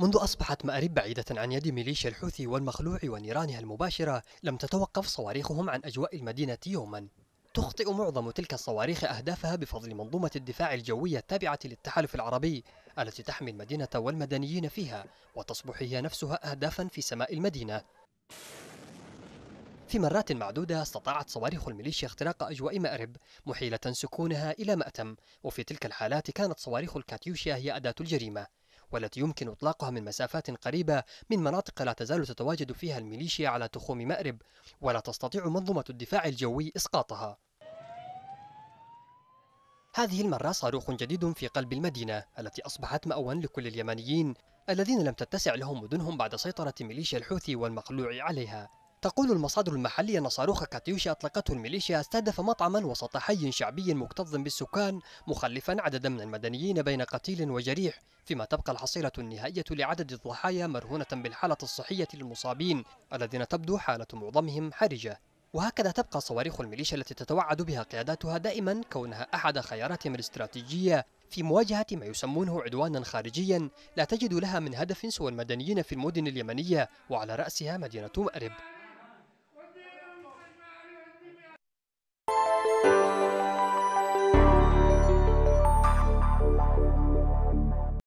منذ أصبحت مأرب بعيدة عن يد ميليشيا الحوثي والمخلوع ونيرانها المباشرة لم تتوقف صواريخهم عن أجواء المدينة يوما تخطئ معظم تلك الصواريخ أهدافها بفضل منظومة الدفاع الجوية التابعة للتحالف العربي التي تحمي المدينة والمدنيين فيها وتصبح هي نفسها أهدافا في سماء المدينة في مرات معدودة استطاعت صواريخ الميليشيا اختراق أجواء مأرب محيلة سكونها إلى مأتم وفي تلك الحالات كانت صواريخ الكاتيوشيا هي أداة الجريمة والتي يمكن إطلاقها من مسافات قريبة من مناطق لا تزال تتواجد فيها الميليشيا على تخوم مأرب ولا تستطيع منظومة الدفاع الجوي إسقاطها هذه المرة صاروخ جديد في قلب المدينة التي أصبحت مأوى لكل اليمنيين الذين لم تتسع لهم مدنهم بعد سيطرة ميليشيا الحوثي والمقلوع عليها تقول المصادر المحلية أن صاروخ كاتيوشا أطلقته الميليشيا استهدف مطعما وسط حي شعبي مكتظ بالسكان مخلفا عددا من المدنيين بين قتيل وجريح فيما تبقى الحصيلة النهائية لعدد الضحايا مرهونة بالحالة الصحية للمصابين الذين تبدو حالة معظمهم حرجة وهكذا تبقى صواريخ الميليشيا التي تتوعد بها قياداتها دائما كونها أحد خياراتهم الاستراتيجية في مواجهة ما يسمونه عدوانا خارجيا لا تجد لها من هدف سوى المدنيين في المدن اليمنية وعلى رأسها مدينة مأرب